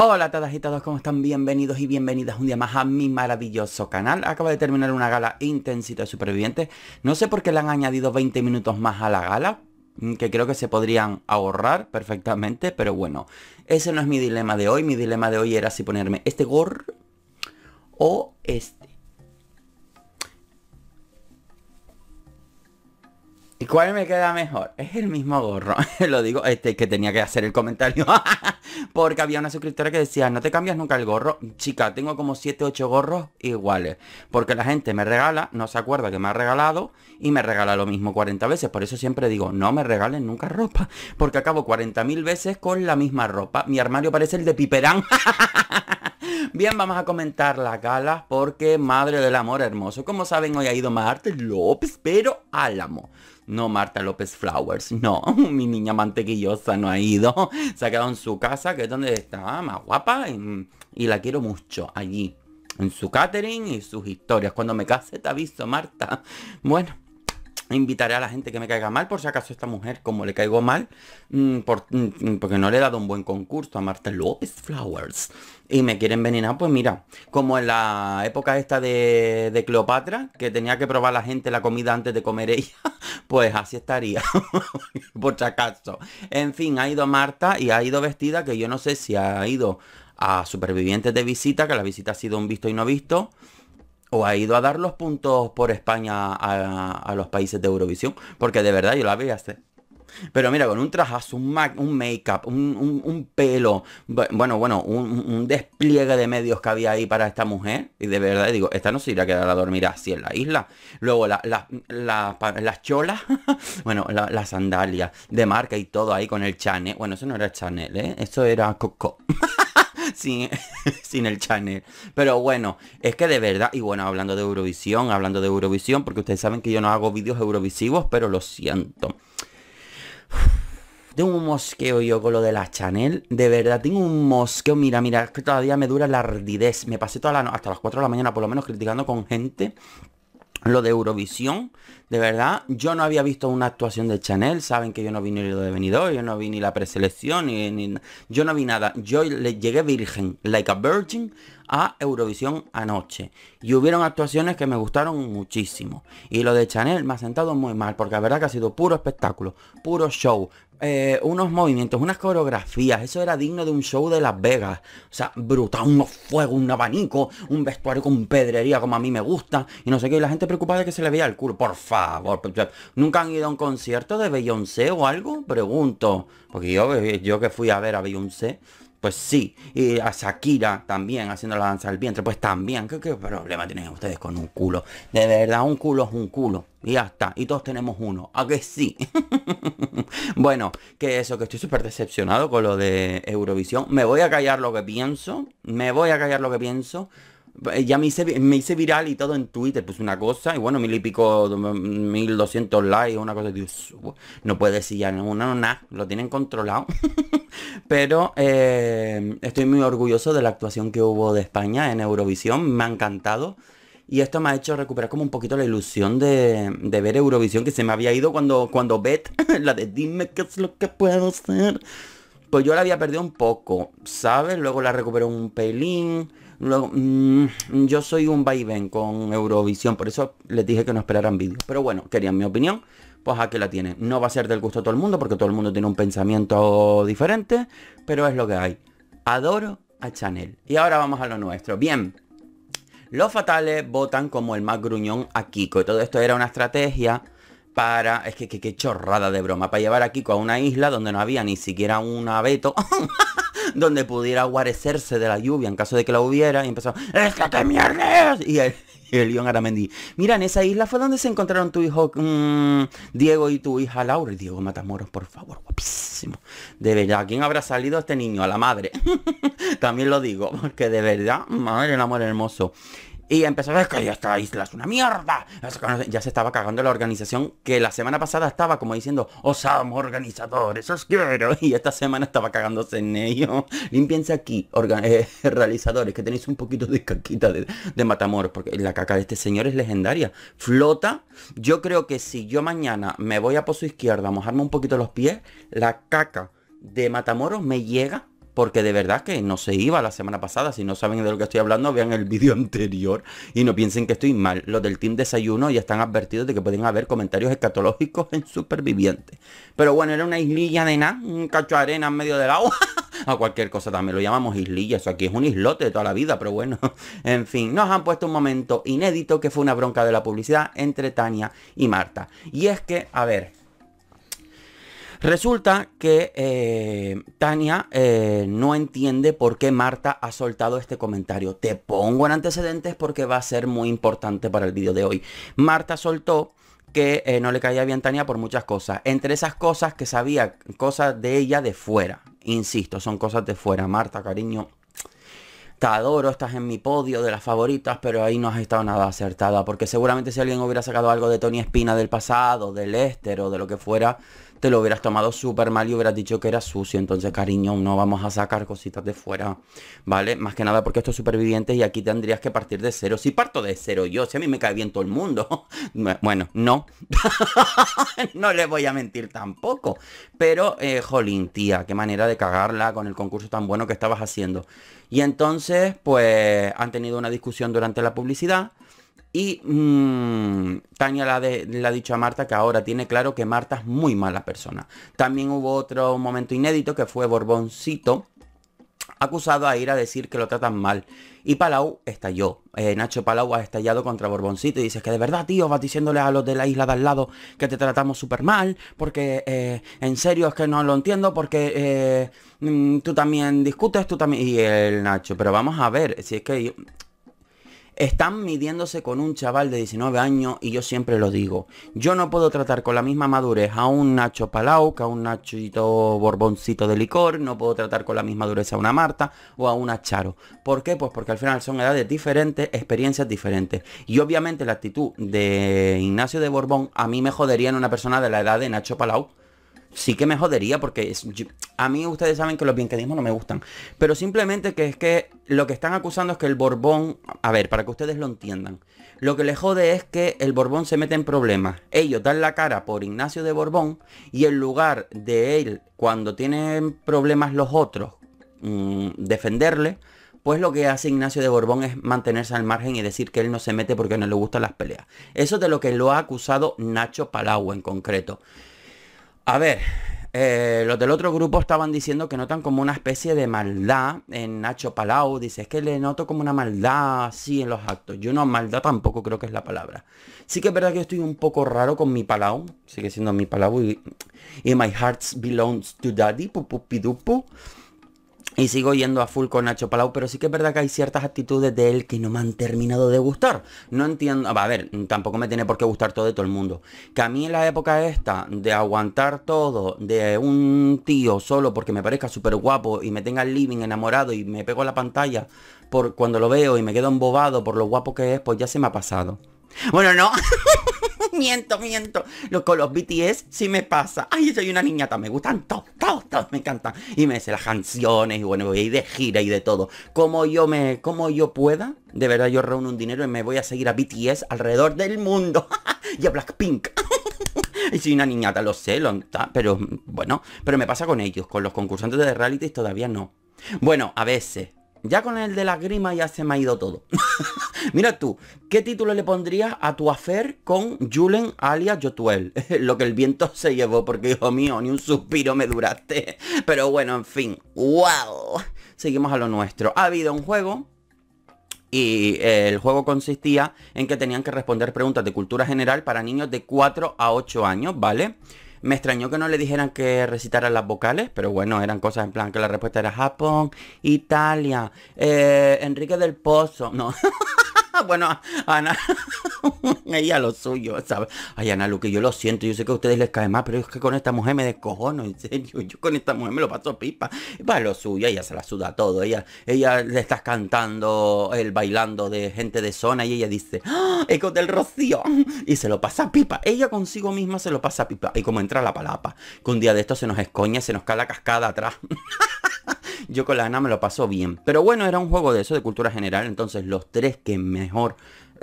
Hola a todas y todos, ¿cómo están? Bienvenidos y bienvenidas un día más a mi maravilloso canal. Acaba de terminar una gala intensita de supervivientes. No sé por qué le han añadido 20 minutos más a la gala, mm, que creo que se podrían ahorrar perfectamente, pero bueno, ese no es mi dilema de hoy. Mi dilema de hoy era si ponerme este gorro o este, ¿Y cuál me queda mejor? Es el mismo gorro. Lo digo, este, que tenía que hacer el comentario. Porque había una suscriptora que decía, no te cambias nunca el gorro. Chica, tengo como 7, 8 gorros iguales. Porque la gente me regala, no se acuerda que me ha regalado y me regala lo mismo 40 veces. Por eso siempre digo, no me regalen nunca ropa. Porque acabo 40.000 veces con la misma ropa. Mi armario parece el de Piperán. Bien, vamos a comentar la gala porque, madre del amor hermoso, como saben, hoy ha ido Marte López, pero Álamo. No, Marta López Flowers, no, mi niña mantequillosa no ha ido. Se ha quedado en su casa, que es donde está más guapa y, y la quiero mucho allí. En su catering y sus historias. Cuando me case te aviso, Marta. Bueno invitaré a la gente que me caiga mal, por si acaso esta mujer, como le caigo mal, mm, por, mm, mm, porque no le he dado un buen concurso a Marta López Flowers. Y me venir a pues mira, como en la época esta de, de Cleopatra, que tenía que probar la gente la comida antes de comer ella, pues así estaría, por si acaso. En fin, ha ido Marta y ha ido vestida, que yo no sé si ha ido a supervivientes de visita, que la visita ha sido un visto y no visto o ha ido a dar los puntos por España a, los países de Eurovisión, porque de verdad yo la veía hacer. Pero mira, con un trajazo, un, un make-up, un, pelo, bueno, bueno, un, despliegue de medios que había ahí para esta mujer. Y de verdad digo, esta no se irá a quedar a dormir así en la isla. Luego las cholas, bueno, las sandalias de marca y todo ahí con el Chanel. Bueno, eso no era el Chanel, ¿eh? Eso era Coco. sin, el channel. Pero bueno, es que de verdad, y bueno, hablando de Eurovisión, hablando de Eurovisión, porque ustedes saben que yo no hago vídeos eurovisivos, pero lo siento. Tengo un mosqueo yo con lo de la Chanel. De verdad, tengo un mosqueo. Mira, mira, es que todavía me dura la ardidez. Me pasé toda la hasta las 4 de la mañana por lo menos, criticando con gente lo de Eurovisión, de verdad, yo no había visto una actuación de Chanel, saben que yo no vi ni lo de Benidorm, yo no vi ni la preselección, yo no vi nada, yo le llegué virgen, like a virgin, a Eurovisión anoche. Y hubieron actuaciones que me gustaron muchísimo. Y lo de Chanel me ha sentado muy mal, porque la verdad que ha sido puro espectáculo, puro show. Eh, unos movimientos, unas coreografías. Eso era digno de un show de Las Vegas. O sea, brutal, unos fuegos, un abanico, un vestuario con pedrería como a mí me gusta. Y no sé qué, y la gente preocupada de que se le vea el culo. Por favor, ¿nunca han ido a un concierto de Beyoncé o algo? Pregunto. Porque yo, yo que fui a ver a Beyoncé, pues sí, y a Shakira también haciendo la danza del vientre, pues también. ¿Qué, problema tienen ustedes con un culo? De verdad, un culo es un culo. Y ya está, y todos tenemos uno. ¿A que sí? bueno, que eso, que estoy súper decepcionado con lo de Eurovisión. Me voy a callar lo que pienso, me voy a callar lo que pienso eh, ya me hice, me hice viral y todo en Twitter, pues una cosa, y bueno, mil y pico, mil doscientos likes, una cosa, Dios, no puede decir ya, no, nada, lo tienen controlado. Pero eh, estoy muy orgulloso de la actuación que hubo de España en Eurovisión, me ha encantado. Y esto me ha hecho recuperar como un poquito la ilusión de, ver Eurovisión que se me había ido cuando, cuando la de dime qué es lo que puedo hacer. Pues yo la había perdido un poco, ¿sabes? Luego la recuperé un pelín. Mm, yo soy un vaivén con Eurovisión, por eso les dije que no esperaran vídeos. Pero bueno, querían mi opinión, pues aquí la tienen. No va a ser del gusto de todo el mundo, porque todo el mundo tiene un pensamiento diferente, pero es lo que hay. Adoro a Chanel. Y ahora vamos a lo nuestro. Bien. Los fatales votan como el más gruñón a Kiko. Y todo esto era una estrategia para... Es que qué chorrada de broma. Para llevar a Kiko a una isla donde no había ni siquiera un abeto. donde pudiera guarecerse de la lluvia en caso de que la hubiera. Y empezó, ¡Esta que mierda Y el León Aramendi. Mira, en esa isla fue donde se encontraron tu hijo mm, Diego y tu hija Laura. Diego Matamoros, por favor, guapísimo. De verdad, ¿a quién habrá salido este niño? A la madre. También lo digo, porque de verdad, madre, el amor hermoso y empezó a decir que esta isla es una mierda. Ya se estaba cagando la organización que la semana pasada estaba como diciendo, osamos organizadores, os quiero. Y esta semana estaba cagándose en ello Limpiense aquí, eh, realizadores, que tenéis un poquito de caquita de, de matamoros, porque la caca de este señor es legendaria. Flota. Yo creo que si yo mañana me voy a Pozo Izquierda a mojarme un poquito los pies, la caca de matamoros me llega porque de verdad que no se iba la semana pasada. Si no saben de lo que estoy hablando, vean el vídeo anterior y no piensen que estoy mal. Los del Team Desayuno ya están advertidos de que pueden haber comentarios escatológicos en Supervivientes. Pero bueno, era una islilla de nada, un cacho de arena en medio del agua. A cualquier cosa también lo llamamos islilla. Eso aquí es un islote de toda la vida, pero bueno. En fin, nos han puesto un momento inédito que fue una bronca de la publicidad entre Tania y Marta. Y es que, a ver, Resulta que eh, Tania eh, no entiende por qué Marta ha soltado este comentario. Te pongo en antecedentes porque va a ser muy importante para el vídeo de hoy. Marta soltó que eh, no le caía bien Tania por muchas cosas. Entre esas cosas que sabía, cosas de ella de fuera. Insisto, son cosas de fuera. Marta, cariño, te adoro, estás en mi podio de las favoritas, pero ahí no has estado nada acertada. Porque seguramente si alguien hubiera sacado algo de Tony Espina del pasado, del éster o de lo que fuera, te lo hubieras tomado súper mal y hubieras dicho que era sucio. Entonces, cariño, no vamos a sacar cositas de fuera, ¿vale? Más que nada porque estos supervivientes y aquí tendrías que partir de cero. Si parto de cero yo, si a mí me cae bien todo el mundo. Bueno, no. no le voy a mentir tampoco. Pero, eh, jolín, tía, qué manera de cagarla con el concurso tan bueno que estabas haciendo. Y entonces, pues, han tenido una discusión durante la publicidad. Y mm, Tania le ha, dicho a Marta que ahora tiene claro que Marta es muy mala persona. También hubo otro momento inédito que fue Borboncito acusado a ir a decir que lo tratan mal. Y Palau estalló. Eh, Nacho Palau ha estallado contra Borboncito y dice que de verdad, tío, vas diciéndole a los de la isla de al lado que te tratamos súper mal, porque eh, en serio es que no lo entiendo, porque eh, mm, tú también discutes, tú también... Y el Nacho, pero vamos a ver, si es que están midiéndose con un chaval de 19 años y yo siempre lo digo. Yo no puedo tratar con la misma madurez a un Nacho Palau que a un Nachito Borboncito de licor. No puedo tratar con la misma dureza a una Marta o a una Charo. ¿Por qué? Pues porque al final son edades diferentes, experiencias diferentes. Y obviamente la actitud de Ignacio de Borbón a mí me jodería en una persona de la edad de Nacho Palau sí que me jodería porque a mí ustedes saben que los bienquedismos no me gustan. Pero simplemente que es que lo que están acusando es que el Borbón, a ver, para que ustedes lo entiendan, lo que le jode es que el Borbón se mete en problemas. Ellos dan la cara por Ignacio de Borbón y en lugar de él, cuando tienen problemas los otros, mm, defenderle, pues lo que hace Ignacio de Borbón es mantenerse al margen y decir que él no se mete porque no le gustan las peleas. Eso es de lo que lo ha acusado Nacho Palau en concreto. A ver, eh, los del otro grupo estaban diciendo que notan como una especie de maldad en Nacho Palau. Dice, es que le noto como una maldad así en los actos. Yo no, maldad tampoco creo que es la palabra. Sí que es verdad que estoy un poco raro con mi Palau. Sigue siendo mi Palau y, my heart belongs to daddy, pupupidupu. Y sigo yendo a full con Nacho Palau, pero sí que es verdad que hay ciertas actitudes de él que no me han terminado de gustar. No entiendo, a ver, tampoco me tiene por qué gustar todo de todo el mundo. Que a mí en la época esta de aguantar todo de un tío solo porque me parezca súper guapo y me tenga el living enamorado y me pego a la pantalla por cuando lo veo y me quedo embobado por lo guapo que es, pues ya se me ha pasado. Bueno, no. miento, miento. Lo, con los BTS sí me pasa. Ay, soy una niñata, me gustan todos, todos, todos me encantan. Y me dice las canciones y bueno, voy a ir de gira y de todo. Como yo me, como yo pueda, de verdad yo reúno un dinero y me voy a seguir a BTS alrededor del mundo. y a Blackpink. Y soy una niñata, lo sé, lo, pero bueno, pero me pasa con ellos, con los concursantes de reality todavía no. Bueno, a veces, ya con el de la grima ya se me ha ido todo. Mira tú, ¿qué título le pondrías a tu afer con Julen alias Jotuel? Lo que el viento se llevó, porque hijo mío, ni un suspiro me duraste. Pero bueno, en fin, wow. Seguimos a lo nuestro. Ha habido un juego y eh, el juego consistía en que tenían que responder preguntas de cultura general para niños de 4 a 8 años, ¿vale? vale me extrañó que no le dijeran que recitaran las vocales, pero bueno, eran cosas en plan que la respuesta era Japón, Italia, eh, Enrique del Pozo, no. Ah, bueno, Ana, ella lo suyo, ¿sabes? Ay, Ana que yo lo siento, yo sé que a ustedes les cae más, pero es que con esta mujer me descojono, en serio, yo con esta mujer me lo paso pipa. Para lo suyo, ella se la suda todo, ella, ella le estás cantando, el bailando de gente de zona y ella dice, ¡Ah, eco del rocío, y se lo pasa pipa, ella consigo misma se lo pasa pipa, y como entra la palapa, que un día de esto se nos escoña, se nos cae la cascada atrás. yo con la Ana me lo pasó bien. Pero bueno, era un juego de eso, de cultura general. Entonces los tres que mejor,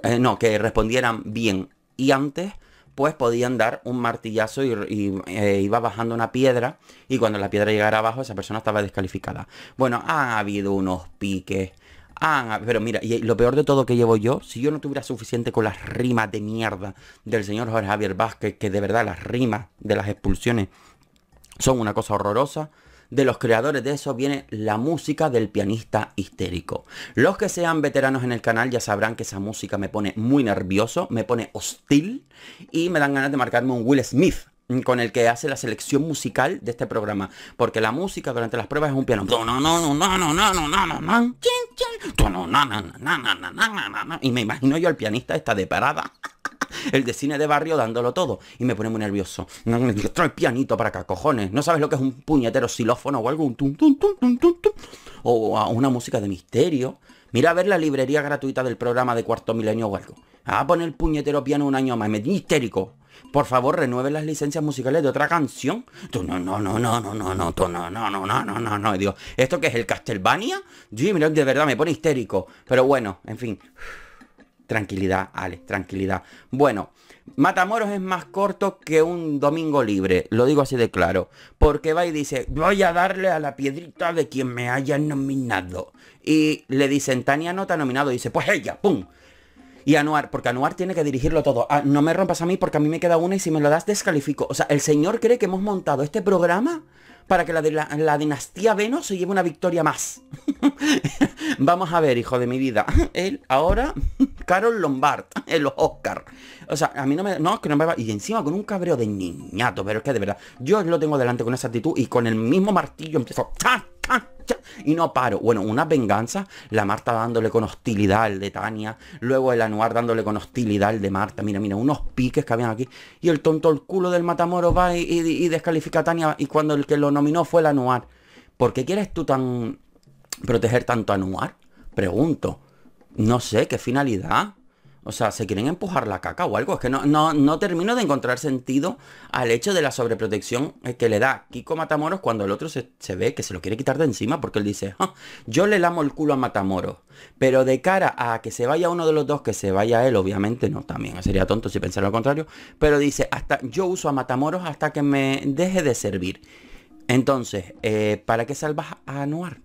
eh, no, que respondieran bien y antes, pues podían dar un martillazo y, eh, iba bajando una piedra y cuando la piedra llegara abajo esa persona estaba descalificada. Bueno, ha habido unos piques. Ah, pero mira, y lo peor de todo que llevo yo, si yo no tuviera suficiente con las rimas de mierda del señor Jorge Javier Vázquez, que de verdad las rimas de las expulsiones son una cosa horrorosa, de los creadores de eso viene la música del pianista histérico. Los que sean veteranos en el canal ya sabrán que esa música me pone muy nervioso, me pone hostil y me dan ganas de marcarme un Will Smith con el que hace la selección musical de este programa. Porque la música durante las pruebas es un piano. Y me imagino yo al pianista está de parada. El de cine de barrio dándolo todo. Y me pone muy nervioso. el pianito para acá, cojones. No sabes lo que es un puñetero xilófono o algo. O una música de misterio. Mira a ver la librería gratuita del programa de Cuarto Milenio o algo. a poner el puñetero piano un año más. Me histérico. Por favor, renueve las licencias musicales de otra canción. Tú no, no, no, no, no, no, no, tú, no, no, no, no, no, no, no. Dios, ¿esto qué es el Castlevania? Jimmy de verdad me pone histérico. Pero bueno, en fin. Tranquilidad, Ale, tranquilidad. Bueno, Matamoros es más corto que un domingo libre, lo digo así de claro. Porque va y dice, voy a darle a la piedrita de quien me haya nominado. Y le dicen, Tania no te nominado. Y dice, pues ella, ¡pum! Y Anuar, porque Anuar tiene que dirigirlo todo. Ah, no me rompas a mí porque a mí me queda una y si me lo das descalifico. O sea, el señor cree que hemos montado este programa para que la, dinastía Veno se lleve una victoria más. Vamos a ver, hijo de mi vida. Él ahora, Carol Lombard, el Oscar. O sea, a mí no me... No, que no me va... Y encima con un cabreo de niñato, pero es que de verdad, yo lo tengo delante con esa actitud y con el mismo martillo empiezo... ca y no paro. Bueno, una venganza, la Marta dándole con hostilidad al de Tania, luego el Anuar dándole con hostilidad al de Marta, mira, mira, unos piques que habían aquí, y el tonto el culo del Matamoro va y, descalifica a Tania, y cuando el que lo nominó fue el Anuar. ¿Por qué quieres tú tan proteger tanto a Anuar? Pregunto. No sé, ¿qué finalidad? O sea, se quieren empujar la caca o algo. Es que no, no, no termino de encontrar sentido al hecho de la sobreprotección eh, que le da Kiko Matamoros cuando el otro se, ve que se lo quiere quitar de encima porque él dice, ah, yo le lamo el culo a Matamoros. Pero de cara a que se vaya uno de los dos, que se vaya él, obviamente no, también sería tonto si pensara lo contrario. Pero dice, hasta yo uso a Matamoros hasta que me deje de servir. Entonces, eh, ¿para qué salvas a Anuar?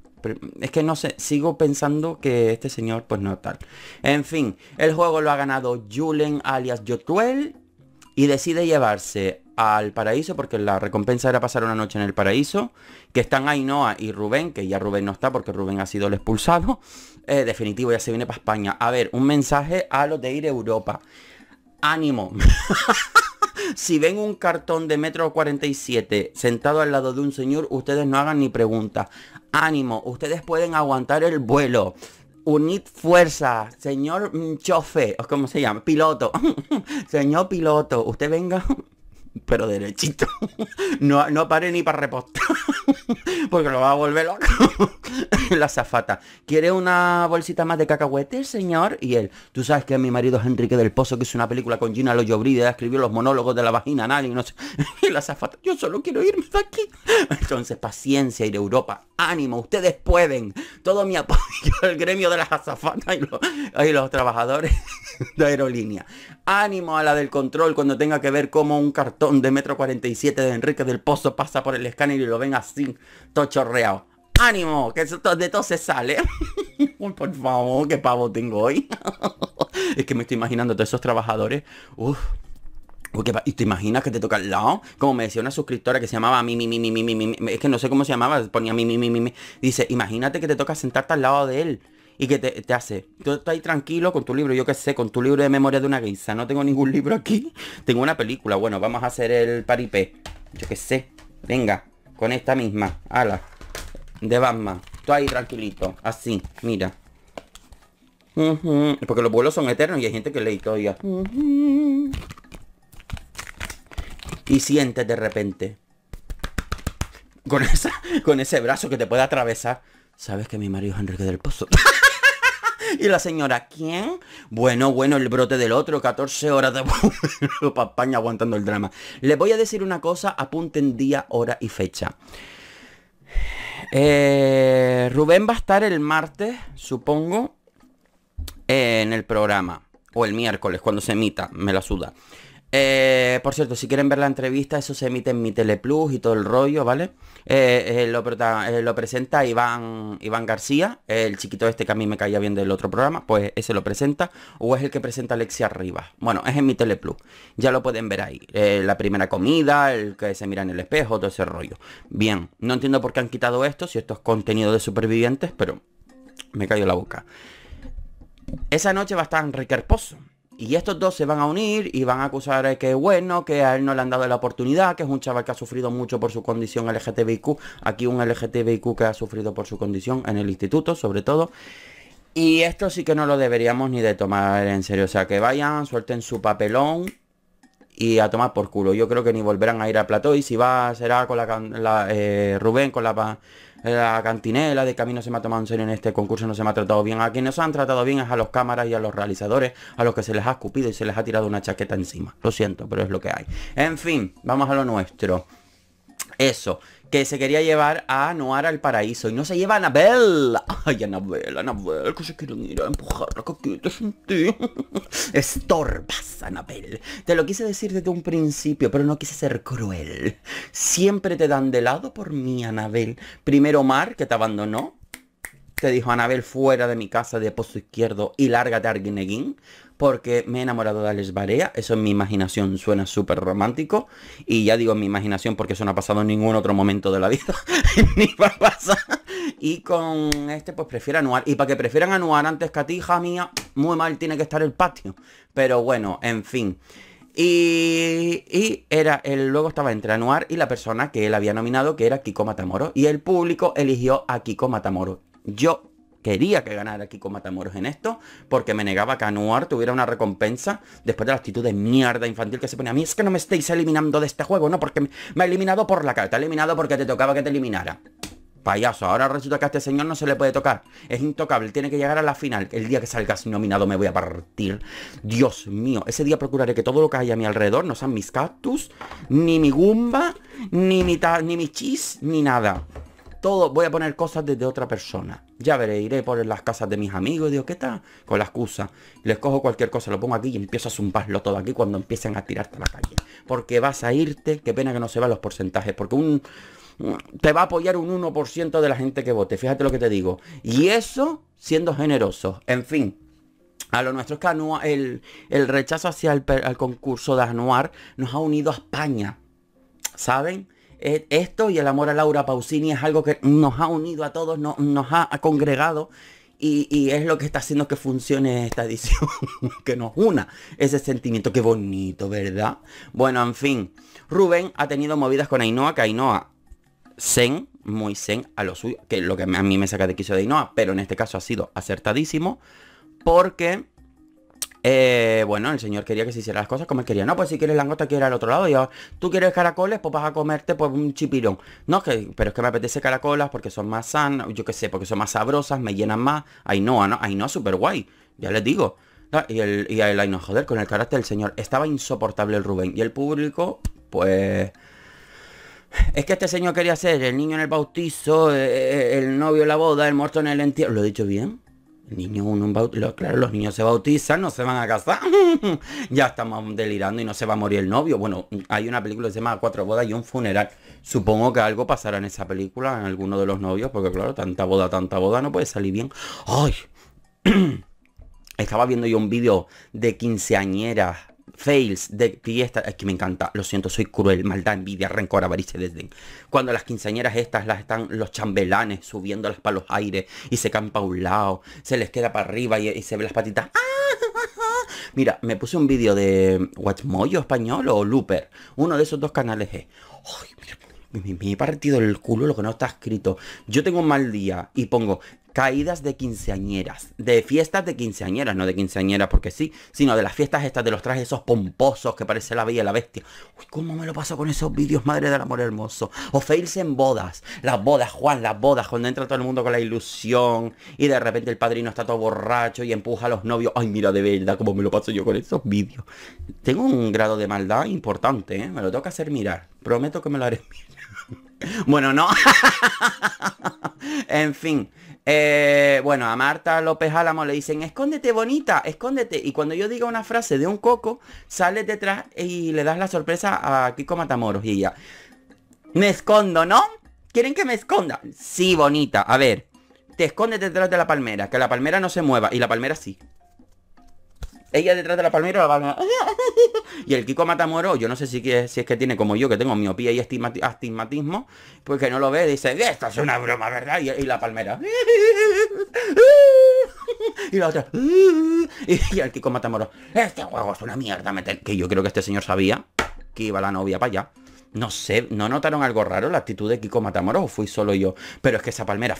Es que no sé, sigo pensando que este señor pues no tal. En fin, el juego lo ha ganado Julen alias Jotuel y decide llevarse al paraíso porque la recompensa era pasar una noche en el paraíso, que están Ainhoa y Rubén, que ya Rubén no está porque Rubén ha sido el expulsado. Eh, definitivo, ya se viene para España. A ver, un mensaje a los de ir a Europa. Ánimo. Si ven un cartón de metro 47 sentado al lado de un señor, ustedes no hagan ni pregunta. Ánimo, ustedes pueden aguantar el vuelo. Unid fuerza, señor chofe, o como se llama, piloto. señor piloto, usted venga pero derechito. No, no pare ni para repostar, porque lo va a volver loco. La zafata, ¿quiere una bolsita más de cacahuetes, señor? Y él, tú sabes que mi marido es Enrique del Pozo, que hizo una película con Gina Loyobrida, escribió los monólogos de la vagina anal y no sé. la zafata, yo solo quiero irme de aquí. Entonces, paciencia, ir a Europa, ánimo, ustedes pueden. Todo mi apoyo al gremio de las azafatas y los, y los trabajadores de aerolínea. Ánimo a la del control cuando tenga que ver como un cartón de metro 47 de Enrique del Pozo pasa por el escáner y lo ven así, todo chorreado. ¡Ánimo! Que de todo se sale. por favor, que pavo tengo hoy. es que me estoy imaginando todos esos trabajadores. Uf. Porque, ¿Y te imaginas que te toca al lado? Como me decía una suscriptora que se llamaba mi, mi, es que no sé cómo se llamaba, ponía mi, mi. Dice, imagínate que te toca sentarte al lado de él y que te, hace, tú estás ahí tranquilo con tu libro, yo qué sé, con tu libro de memoria de una guisa, no tengo ningún libro aquí, tengo una película, bueno, vamos a hacer el paripé, yo qué sé, venga, con esta misma, ala, de Batman, tú ahí tranquilito, así, mira. Porque los vuelos son eternos y hay gente que lee todavía. Y sientes de repente. Con, esa, con ese brazo que te puede atravesar. Sabes que mi marido es Enrique del Pozo. Y la señora, ¿quién? Bueno, bueno, el brote del otro, 14 horas de papaña aguantando el drama. Les voy a decir una cosa, apunten día, hora y fecha. Eh, Rubén va a estar el martes, supongo, en el programa. O el miércoles, cuando se emita, me la suda. Eh, por cierto, si quieren ver la entrevista, eso se emite en mi Teleplus y todo el rollo, ¿vale? Eh, eh, lo, presenta Iván, Iván García, el chiquito este que a mí me caía bien del otro programa, pues ese lo presenta, o es el que presenta Alexia Rivas. Bueno, es en mi Teleplus, ya lo pueden ver ahí. la primera comida, el que se mira en el espejo, todo ese rollo. Bien, no entiendo por qué han quitado esto, si esto es contenido de supervivientes, pero me cayó la boca. Esa noche va a estar Enrique Pozo y estos dos se van a unir y van a acusar a que bueno, que a él no le han dado la oportunidad, que es un chaval que ha sufrido mucho por su condición LGTBIQ. Aquí un LGTBIQ que ha sufrido por su condición en el instituto, sobre todo. Y esto sí que no lo deberíamos ni de tomar en serio. O sea, que vayan, suelten su papelón y a tomar por culo. Yo creo que ni volverán a ir a plató y si va será con la, eh, Rubén con la la eh, cantinela de camino se me ha tomado en serio en este concurso, no se me ha tratado bien. A quienes no se han tratado bien es a los cámaras y a los realizadores, a los que se les ha escupido y se les ha tirado una chaqueta encima. Lo siento, pero es lo que hay. En fin, vamos a lo nuestro. Eso, que se quería llevar a Noara al paraíso y no se lleva a Anabel. Ay, Anabel, Anabel, que se quieren ir a empujar la sin ti. Estorbas, Anabel. Te lo quise decir desde un principio, pero no quise ser cruel. Siempre te dan de lado por mí, Anabel. Primero Mar, que te abandonó que dijo Anabel fuera de mi casa de pozo izquierdo y lárgate de Arguineguín, porque me he enamorado de Alex Barea, eso en mi imaginación suena súper romántico, y ya digo en mi imaginación porque eso no ha pasado en ningún otro momento de la vida, ni va a pasar. Y con este pues prefiero anuar, y para que prefieran anuar antes que a ti, hija mía, muy mal tiene que estar el patio. Pero bueno, en fin. Y, y, era luego estaba entre Anuar y la persona que él había nominado, que era Kiko Matamoro. Y el público eligió a Kiko Matamoro. Yo quería que ganara con Matamoros en esto, porque me negaba que Anuar tuviera una recompensa después de la actitud de mierda infantil que se pone a mí. Es que no me estáis eliminando de este juego, ¿no? Porque me ha eliminado por la cara, te ha eliminado porque te tocaba que te eliminara. Payaso, ahora resulta que a este señor no se le puede tocar. Es intocable, tiene que llegar a la final. El día que salgas nominado me voy a partir. Dios mío, ese día procuraré que todo lo que hay a mi alrededor no sean mis cactus, ni mi gumba, ni mi, ni mi chis, ni nada todo, voy a poner cosas desde otra persona. Ya veré, iré por las casas de mis amigos y digo, ¿qué tal? Con la excusa. Les cojo cualquier cosa, lo pongo aquí y empiezo a zumbarlo todo aquí cuando empiecen a tirarte a la calle. Porque vas a irte, qué pena que no se van los porcentajes, porque un te va a apoyar un 1% de la gente que vote, fíjate lo que te digo. Y eso siendo generoso. En fin, a lo nuestro es que el, el, rechazo hacia el, el concurso de Anuar nos ha unido a España. ¿Saben? E, esto y el amor a Laura Pausini es algo que nos ha unido a todos, nos ha congregado y, es lo que está haciendo que funcione esta edición, que nos una ese sentimiento. Qué bonito, ¿verdad? Bueno, en fin, Rubén ha tenido movidas con Ainhoa, que Ainhoa zen, muy zen a lo suyo, que es lo que a mí me saca de quicio de Ainhoa, pero en este caso ha sido acertadísimo, porque eh, bueno, el señor quería que se hicieran las cosas como él quería. No, pues si quieres langosta, quieres al otro lado. Y tú quieres caracoles, pues vas a comerte pues, un chipirón. No, que, pero es que me apetece caracolas porque son más sanas, yo qué sé, porque son más sabrosas, me llenan más. Ainhoa, ¿no? no, súper guay, ya les digo. Y el, y el joder, con el carácter del señor. Estaba insoportable el Rubén. Y el público, pues... Es que este señor quería ser el niño en el bautizo, eh, eh, el novio en la boda, el muerto en el entierro. ¿Lo he dicho bien? niño claro, los niños se bautizan, no se van a casar, ya estamos delirando y no se va a morir el novio. Bueno, hay una película que se llama Cuatro bodas y un funeral. Supongo que algo pasará en esa película, en alguno de los novios, porque claro, tanta boda, tanta boda, no puede salir bien. ¡Ay! Estaba viendo yo un vídeo de quinceañeras fails de fiesta es que me encanta, lo siento, soy cruel, maldad, envidia, rencor, avaricia desde Cuando las quinceañeras estas las están los chambelanes subiéndolas para los aires y se caen para un lado, se les queda para arriba y, se ven las patitas. ¡ah! Mira, me puse un vídeo de Guachmoyo español o Looper, uno de esos dos canales es. Ay, me, he partido el culo lo que no está escrito. Yo tengo un mal día y pongo caídas de quinceañeras, de fiestas de quinceañeras, no de quinceañeras porque sí, sino de las fiestas estas de los trajes esos pomposos que parece la bella la bestia. Uy, cómo me lo paso con esos vídeos, madre del amor hermoso. O fails en bodas, las bodas, Juan, las bodas, cuando entra todo el mundo con la ilusión y de repente el padrino está todo borracho y empuja a los novios. Ay, mira, de verdad, cómo me lo paso yo con esos vídeos. Tengo un grado de maldad importante, ¿eh? Me lo tengo hacer mirar. Prometo que me lo haré mirar. bueno, no. en fin. Eh, bueno, a Marta López Álamo le dicen, escóndete bonita, escóndete. Y cuando yo diga una frase de un coco, sales detrás y le das la sorpresa a Kiko Matamoros y ya. Me escondo, ¿no? ¿Quieren que me esconda? Sí, bonita. A ver, te escondes detrás de la palmera, que la palmera no se mueva y la palmera sí. Ella detrás de la palmera, la palmera. Y el Kiko Matamoro, yo no sé si, es que tiene como yo, que tengo miopía y astigmatismo, pues que no lo ve, dice, esto es una broma, ¿verdad? Y, la palmera. Y la otra. Y el Kiko Matamoro, este juego es una mierda, meter. Que yo creo que este señor sabía que iba la novia para allá. No sé, ¿no notaron algo raro la actitud de Kiko Matamoros o fui solo yo? Pero es que esa palmera...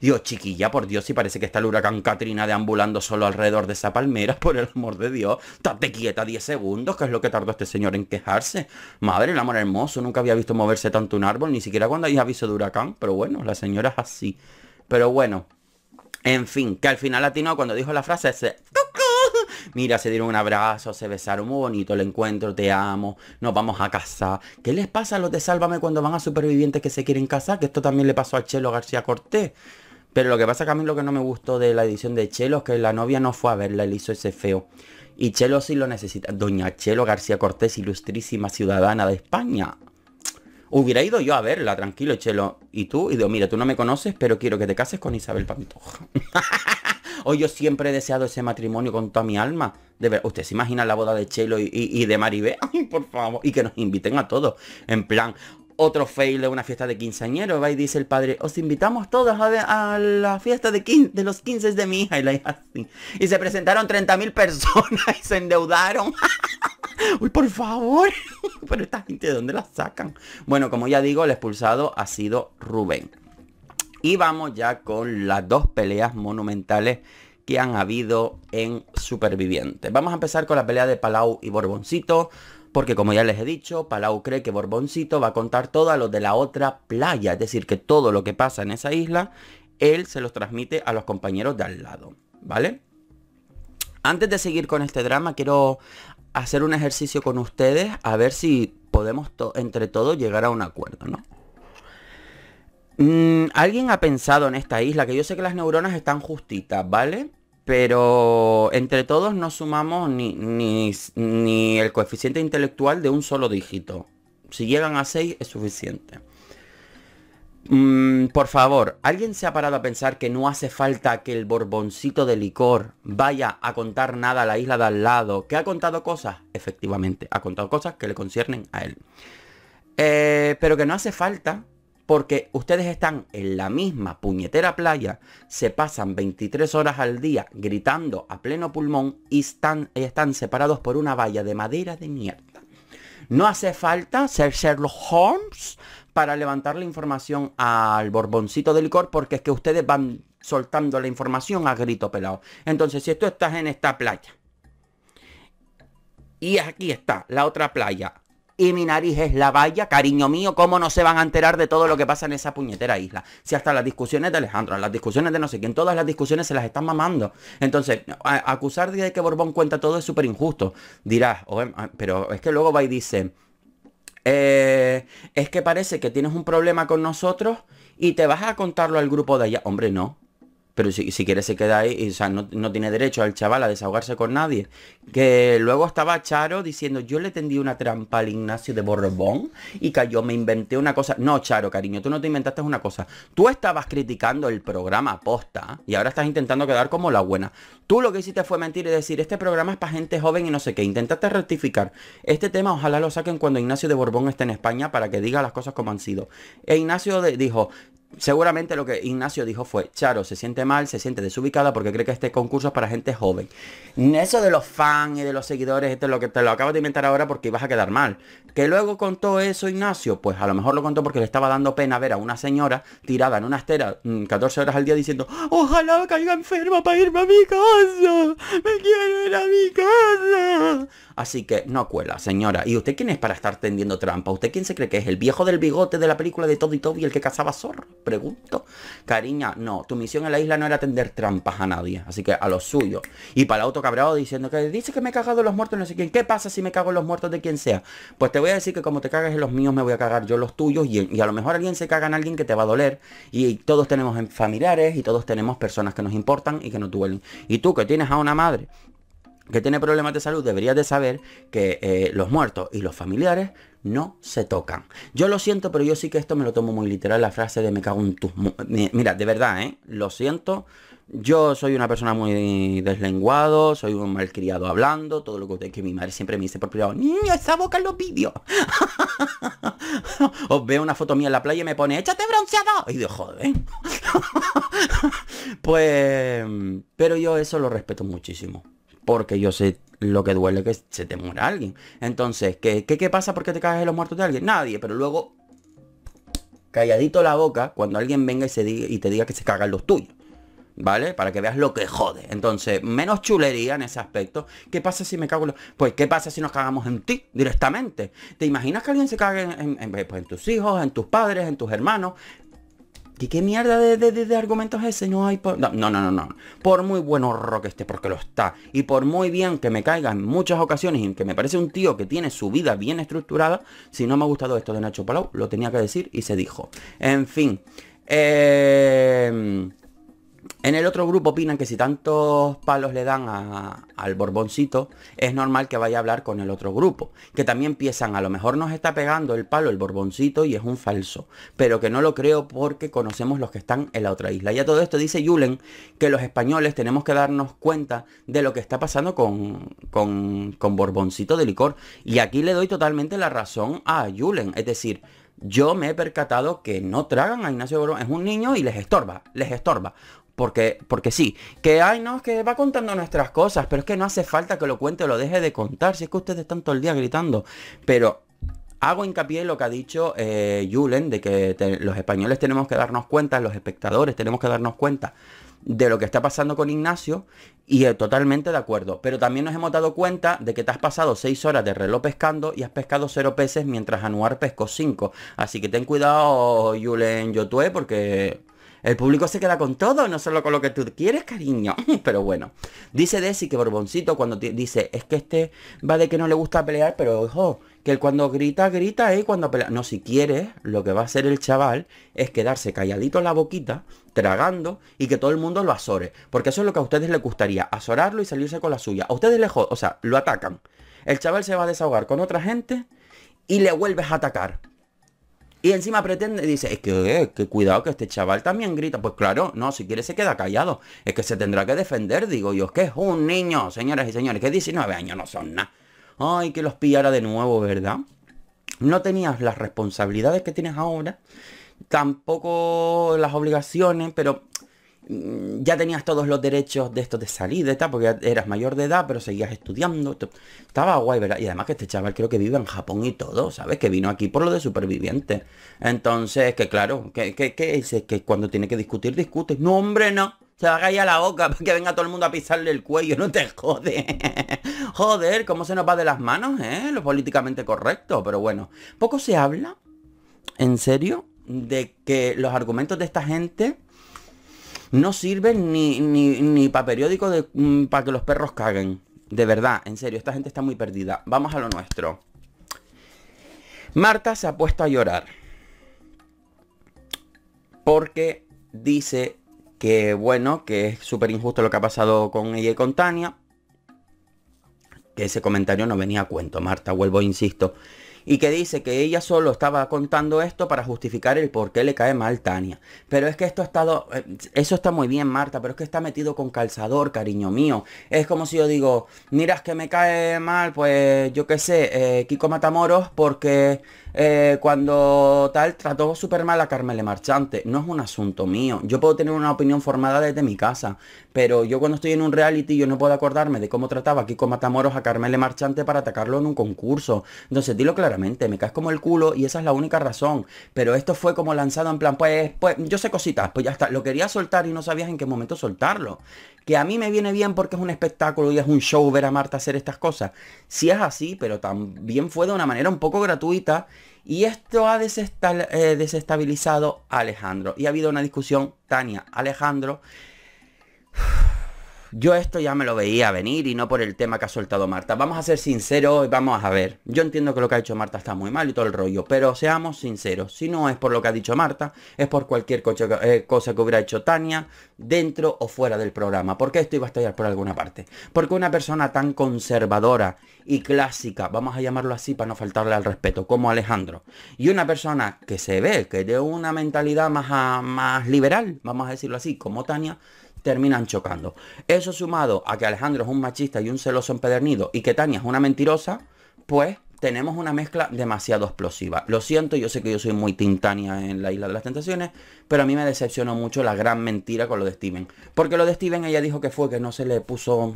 Dios, chiquilla, por Dios, si parece que está el huracán Katrina deambulando solo alrededor de esa palmera, por el amor de Dios. Date quieta 10 segundos, que es lo que tardó este señor en quejarse. Madre, el amor hermoso, nunca había visto moverse tanto un árbol, ni siquiera cuando hay aviso de huracán. Pero bueno, la señora es así. Pero bueno, en fin, que al final atinó cuando dijo la frase ese... Mira, se dieron un abrazo, se besaron, muy bonito el encuentro, te amo, nos vamos a casar. ¿Qué les pasa a los de Sálvame cuando van a supervivientes que se quieren casar? Que esto también le pasó a Chelo García Cortés. Pero lo que pasa que a mí lo que no me gustó de la edición de Chelo es que la novia no fue a verla, él hizo ese feo. Y Chelo sí lo necesita. Doña Chelo García Cortés, ilustrísima ciudadana de España. Hubiera ido yo a verla, tranquilo, Chelo. Y tú, y digo, mira, tú no me conoces, pero quiero que te cases con Isabel Pantoja. Hoy yo siempre he deseado ese matrimonio con toda mi alma. De ¿usted se imagina la boda de Chelo y, de Maribel, por favor. Y que nos inviten a todos. En plan, otro fail de una fiesta de quinceañero. Va y dice el padre, os invitamos todos a, la fiesta de, de los 15 de mi hija. Y Y se presentaron 30.000 personas y se endeudaron. Uy, por favor. Pero esta gente, ¿de dónde la sacan? Bueno, como ya digo, el expulsado ha sido Rubén. Y vamos ya con las dos peleas monumentales que han habido en Superviviente. Vamos a empezar con la pelea de Palau y Borboncito porque como ya les he dicho, Palau cree que Borboncito va a contar todo a los de la otra playa, es decir, que todo lo que pasa en esa isla, él se los transmite a los compañeros de al lado, ¿vale? Antes de seguir con este drama, quiero hacer un ejercicio con ustedes a ver si podemos entre todos llegar a un acuerdo, ¿no? Mm, ¿Alguien ha pensado en esta isla? Que yo sé que las neuronas están justitas, ¿vale? pero entre todos no sumamos ni, ni, el coeficiente intelectual de un solo dígito. Si llegan a 6 es suficiente. Mm, por favor, ¿alguien se ha parado a pensar que no hace falta que el borboncito de licor vaya a contar nada a la isla de al lado? ¿Que ha contado cosas? Efectivamente, ha contado cosas que le conciernen a él. Eh, pero que no hace falta porque ustedes están en la misma puñetera playa, se pasan 23 horas al día gritando a pleno pulmón y están, están separados por una valla de madera de mierda. No hace falta ser Sherlock Holmes para levantar la información al borboncito de licor porque es que ustedes van soltando la información a grito pelado. Entonces, si tú estás en esta playa y aquí está la otra playa y mi nariz es la valla, cariño mío, ¿cómo no se van a enterar de todo lo que pasa en esa puñetera isla? Si hasta las discusiones de Alejandro, las discusiones de no sé quién, todas las discusiones se las están mamando. Entonces, acusar de que Borbón cuenta todo es súper injusto. Dirás, oh, em, ah, pero es que luego va y dice... Eh, es que parece que tienes un problema con nosotros y te vas a contarlo al grupo de allá. Hombre, no pero si, quiere se queda ahí, o sea, no, tiene derecho al chaval a desahogarse con nadie. Que luego estaba Charo diciendo, yo le tendí una trampa al Ignacio de Borbón y cayó, me inventé una cosa. No, Charo, cariño, tú no te inventaste una cosa. Tú estabas criticando el programa posta y ahora estás intentando quedar como la buena. Tú lo que hiciste fue mentir y decir, este programa es para gente joven y no sé qué. Intentaste rectificar. Este tema ojalá lo saquen cuando Ignacio de Borbón esté en España para que diga las cosas como han sido. E Ignacio dijo, seguramente lo que Ignacio dijo fue, Charo se siente mal, se siente desubicada porque cree que este concurso es para gente joven. Eso de los fans y de los seguidores, esto es lo que te lo acabo de inventar ahora porque ibas a quedar mal. Que luego contó eso Ignacio, pues a lo mejor lo contó porque le estaba dando pena ver a una señora tirada en una estera 14 mm, horas al día diciendo, ojalá caiga enferma para irme a mi casa, me quiero ir a mi casa. Así que no cuela, señora. ¿Y usted quién es para estar tendiendo trampa? ¿Usted quién se cree que es? ¿El viejo del bigote de la película de Todo y y el que cazaba zorro? pregunto. Cariña, no, tu misión en la isla no era tender trampas a nadie, así que a los suyos Y para auto cabreado diciendo que dice que me he cagado los muertos, no sé quién. ¿Qué pasa si me cago los muertos de quien sea? Pues te voy a decir que como te cagas en los míos, me voy a cagar yo los tuyos y, a lo mejor alguien se caga en alguien que te va a doler. Y, todos tenemos familiares y todos tenemos personas que nos importan y que nos duelen. Y tú que tienes a una madre que tiene problemas de salud, deberías de saber que eh, los muertos y los familiares no se tocan. Yo lo siento, pero yo sí que esto me lo tomo muy literal, la frase de me cago en tus... Mira, de verdad, ¿eh? Lo siento. Yo soy una persona muy deslenguado, soy un malcriado hablando, todo lo que, que mi madre siempre me dice por privado, niño, esa boca lo los vídeos. Os veo una foto mía en la playa y me pone, échate bronceado. Y digo, joder. pues... Pero yo eso lo respeto muchísimo porque yo sé lo que duele que se te muera alguien. Entonces, ¿qué, qué, qué pasa porque te cagas en los muertos de alguien? Nadie, pero luego calladito la boca cuando alguien venga y, se y te diga que se cagan los tuyos. ¿Vale? Para que veas lo que jode. Entonces, menos chulería en ese aspecto. ¿Qué pasa si me cago en los... Pues, ¿qué pasa si nos cagamos en ti directamente? ¿Te imaginas que alguien se cague en, en pues, tus hijos, en tus padres, en tus hermanos? Y qué mierda de, de, de, argumentos ese? No hay... Por... No, no, no, no. Por muy bueno rock este, porque lo está. Y por muy bien que me caiga en muchas ocasiones y que me parece un tío que tiene su vida bien estructurada, si no me ha gustado esto de Nacho Palau, lo tenía que decir y se dijo. En fin. Eh... En el otro grupo opinan que si tantos palos le dan al Borboncito, es normal que vaya a hablar con el otro grupo. Que también piensan, a lo mejor nos está pegando el palo el Borboncito y es un falso. Pero que no lo creo porque conocemos los que están en la otra isla. Y a todo esto dice Yulen que los españoles tenemos que darnos cuenta de lo que está pasando con, Borboncito de licor. Y aquí le doy totalmente la razón a Julen. Es decir, yo me he percatado que no tragan a Ignacio Borbón. Es un niño y les estorba, les estorba porque, sí, que hay no, que va contando nuestras cosas, pero es que no hace falta que lo cuente o lo deje de contar, si es que ustedes están todo el día gritando, pero hago hincapié en lo que ha dicho eh, Julen, de que los españoles tenemos que darnos cuenta, los espectadores tenemos que darnos cuenta de lo que está pasando con Ignacio y eh, totalmente de acuerdo. Pero también nos hemos dado cuenta de que te has pasado seis horas de reloj pescando y has pescado cero peces mientras Anuar pescó cinco. Así que ten cuidado, Julen Yotue, porque el público se queda con todo, no solo con lo que tú quieres, cariño. Pero bueno. Dice Desi que Borboncito cuando dice, es que este va de que no le gusta pelear, pero ojo, que él cuando grita, grita y ¿eh? cuando pelea. No, si quieres, lo que va a hacer el chaval es quedarse calladito en la boquita, tragando y que todo el mundo lo azore. Porque eso es lo que a ustedes les gustaría, azorarlo y salirse con la suya. A ustedes lejos, o sea, lo atacan. El chaval se va a desahogar con otra gente y le vuelves a atacar. Y encima pretende, dice, es que, eh, que cuidado que este chaval también grita. Pues claro, no, si quiere se queda callado. Es que se tendrá que defender, digo yo. Es que es un niño, señoras y señores, que 19 años no son nada. Ay, que los pillara de nuevo, ¿verdad? No tenías las responsabilidades que tienes ahora. Tampoco las obligaciones, pero Mm, ya tenías todos los derechos de esto de salir de porque eras mayor de edad, pero seguías estudiando. Estaba guay, ¿verdad? Y además que este chaval creo que vive en Japón y todo, ¿sabes? Que vino aquí por lo de superviviente. Entonces, que claro, que, que, que, cuando tiene que discutir, discute. No, hombre, no. Se va a a la boca para que venga todo el mundo a pisarle el cuello, no te jode. Joder, cómo se nos va de las manos, ¿eh? Lo políticamente correcto, pero bueno. Poco se habla, en serio, de que los argumentos de esta gente no sirven ni, para periódico de, mm, para que los perros caguen. De verdad, en serio, esta gente está muy perdida. Vamos a lo nuestro. Marta se ha puesto a llorar. Porque dice que, bueno, que es súper injusto lo que ha pasado con ella y con Tania. Que ese comentario no venía a cuento, Marta, vuelvo, insisto y que dice que ella solo estaba contando esto para justificar el por qué le cae mal Tania. Pero es que esto ha estado, eh, eso está muy bien Marta, pero es que está metido con calzador, cariño mío. Es como si yo digo, miras que me cae mal, pues yo qué sé, eh, Kiko Matamoros, porque eh, cuando tal trató súper mal a Carmele Marchante. No es un asunto mío. Yo puedo tener una opinión formada desde mi casa, pero yo cuando estoy en un reality yo no puedo acordarme de cómo trataba Kiko Matamoros a Carmele Marchante para atacarlo en un concurso. Entonces, dilo la me caes como el culo y esa es la única razón. Pero esto fue como lanzado en plan, pues, pues, yo sé cositas, pues ya está, lo quería soltar y no sabías en qué momento soltarlo. Que a mí me viene bien porque es un espectáculo y es un show ver a Marta hacer estas cosas. si es así, pero también fue de una manera un poco gratuita y esto ha eh, desestabilizado a Alejandro. Y ha habido una discusión, Tania, Alejandro. Yo esto ya me lo veía venir y no por el tema que ha soltado Marta. Vamos a ser sinceros y vamos a ver. Yo entiendo que lo que ha hecho Marta está muy mal y todo el rollo, pero seamos sinceros. Si no es por lo que ha dicho Marta, es por cualquier eh, cosa que hubiera hecho Tania dentro o fuera del programa. Porque esto iba a estallar por alguna parte. Porque una persona tan conservadora y clásica, vamos a llamarlo así para no faltarle al respeto, como Alejandro, y una persona que se ve que de una mentalidad más, ah, más liberal, vamos a decirlo así, como Tania, terminan chocando. Eso sumado a que Alejandro es un machista y un celoso empedernido y que Tania es una mentirosa, pues tenemos una mezcla demasiado explosiva. Lo siento, yo sé que yo soy muy tintania en la Isla de las Tentaciones, pero a mí me decepcionó mucho la gran mentira con lo de Steven. Porque lo de Steven ella dijo que fue que no se le puso...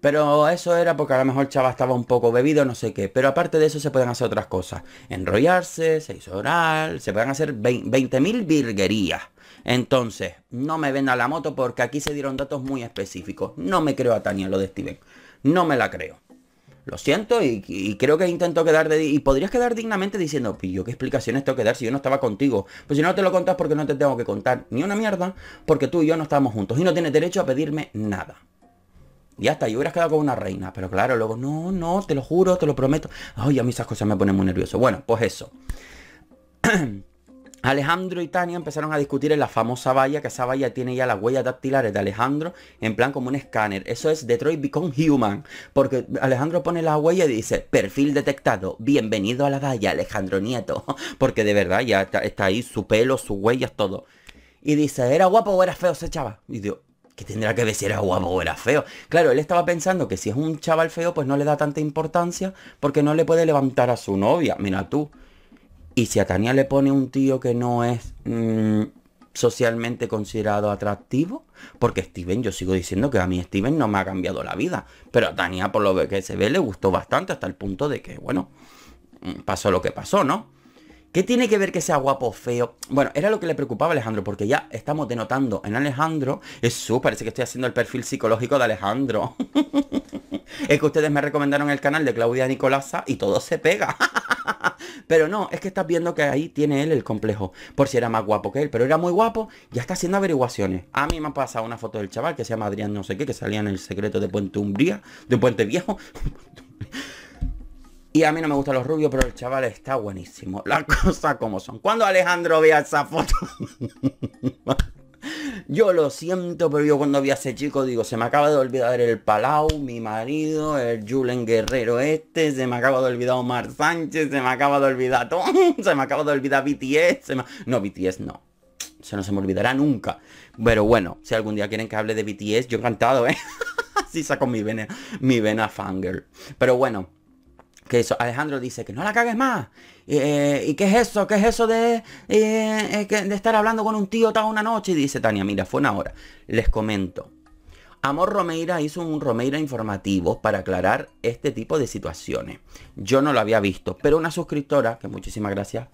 Pero eso era porque a lo mejor Chava estaba un poco bebido, no sé qué. Pero aparte de eso se pueden hacer otras cosas. Enrollarse, se hizo oral, se pueden hacer 20.000 virguerías. Entonces, no me venda la moto porque aquí se dieron datos muy específicos. No me creo a Tania lo de Steven. No me la creo. Lo siento y, creo que intento quedar de... Y podrías quedar dignamente diciendo, pillo, ¿qué explicaciones tengo que dar si yo no estaba contigo? Pues si no te lo contas porque no te tengo que contar ni una mierda, porque tú y yo no estábamos juntos y no tienes derecho a pedirme nada. Y hasta yo hubieras quedado con una reina. Pero claro, luego, no, no, te lo juro, te lo prometo. Ay, a mí esas cosas me ponen muy nervioso. Bueno, pues eso. Alejandro y Tania empezaron a discutir en la famosa valla, que esa valla tiene ya las huellas dactilares de Alejandro, en plan como un escáner. Eso es Detroit Become Human, porque Alejandro pone la huella y dice, perfil detectado, bienvenido a la valla, Alejandro Nieto, porque de verdad ya está, ahí su pelo, sus huellas, todo. Y dice, ¿era guapo o era feo ese chaval? Y digo, ¿Qué tendrá que ver si era guapo o era feo. Claro, él estaba pensando que si es un chaval feo, pues no le da tanta importancia, porque no le puede levantar a su novia, mira tú. Y si a Tania le pone un tío que no es mm, socialmente considerado atractivo, porque Steven, yo sigo diciendo que a mí Steven no me ha cambiado la vida, pero a Tania por lo que se ve le gustó bastante hasta el punto de que, bueno, mm, pasó lo que pasó, ¿no? ¿Qué tiene que ver que sea guapo o feo? Bueno, era lo que le preocupaba a Alejandro, porque ya estamos denotando en Alejandro. Eso, parece que estoy haciendo el perfil psicológico de Alejandro. es que ustedes me recomendaron el canal de Claudia Nicolasa y todo se pega. pero no, es que estás viendo que ahí tiene él el complejo. Por si era más guapo que él, pero era muy guapo, ya está haciendo averiguaciones. A mí me ha pasado una foto del chaval que se llama Adrián no sé qué, que salía en el secreto de Puente Umbría, de Puente Viejo. Y a mí no me gustan los rubios, pero el chaval está buenísimo. Las cosas como son. Cuando Alejandro vea esa foto... yo lo siento, pero yo cuando vi a ese chico digo, se me acaba de olvidar el Palau, mi marido, el Julen Guerrero este, se me acaba de olvidar Omar Sánchez, se me acaba de olvidar todo, se me acaba de olvidar BTS, no, BTS no, se no se me olvidará nunca. Pero bueno, si algún día quieren que hable de BTS, yo encantado, ¿eh? Así saco mi vena, mi vena fangirl. Pero bueno, que eso, Alejandro dice que no la cagues más. ¿Y eh, qué es eso? ¿Qué es eso de, eh, eh, de estar hablando con un tío toda una noche? Y dice Tania, mira, fue una hora. Les comento. Amor Romeira hizo un Romeira informativo para aclarar este tipo de situaciones. Yo no lo había visto, pero una suscriptora, que muchísimas gracias,